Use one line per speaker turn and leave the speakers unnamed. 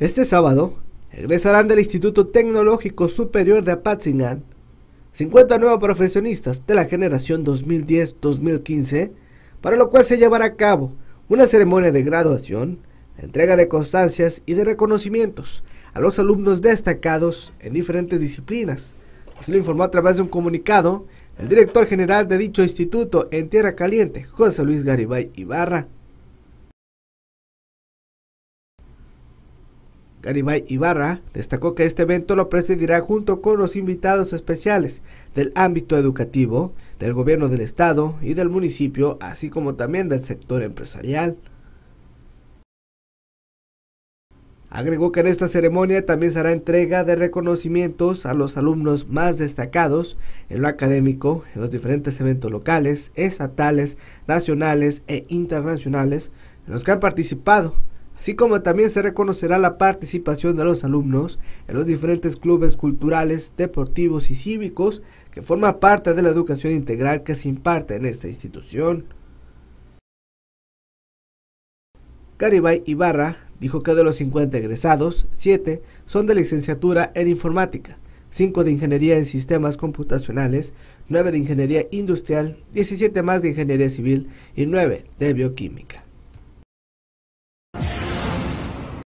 Este sábado egresarán del Instituto Tecnológico Superior de Apatzingán 50 nuevos profesionistas de la generación 2010-2015, para lo cual se llevará a cabo una ceremonia de graduación, entrega de constancias y de reconocimientos a los alumnos destacados en diferentes disciplinas. Así lo informó a través de un comunicado el director general de dicho instituto en Tierra Caliente, José Luis Garibay Ibarra. Garibay Ibarra destacó que este evento lo presidirá junto con los invitados especiales del ámbito educativo, del gobierno del estado y del municipio, así como también del sector empresarial. Agregó que en esta ceremonia también se hará entrega de reconocimientos a los alumnos más destacados en lo académico, en los diferentes eventos locales, estatales, nacionales e internacionales en los que han participado así como también se reconocerá la participación de los alumnos en los diferentes clubes culturales, deportivos y cívicos que forma parte de la educación integral que se imparte en esta institución. Caribay Ibarra dijo que de los 50 egresados, 7 son de licenciatura en informática, 5 de ingeniería en sistemas computacionales, 9 de ingeniería industrial, 17 más de ingeniería civil y 9 de bioquímica.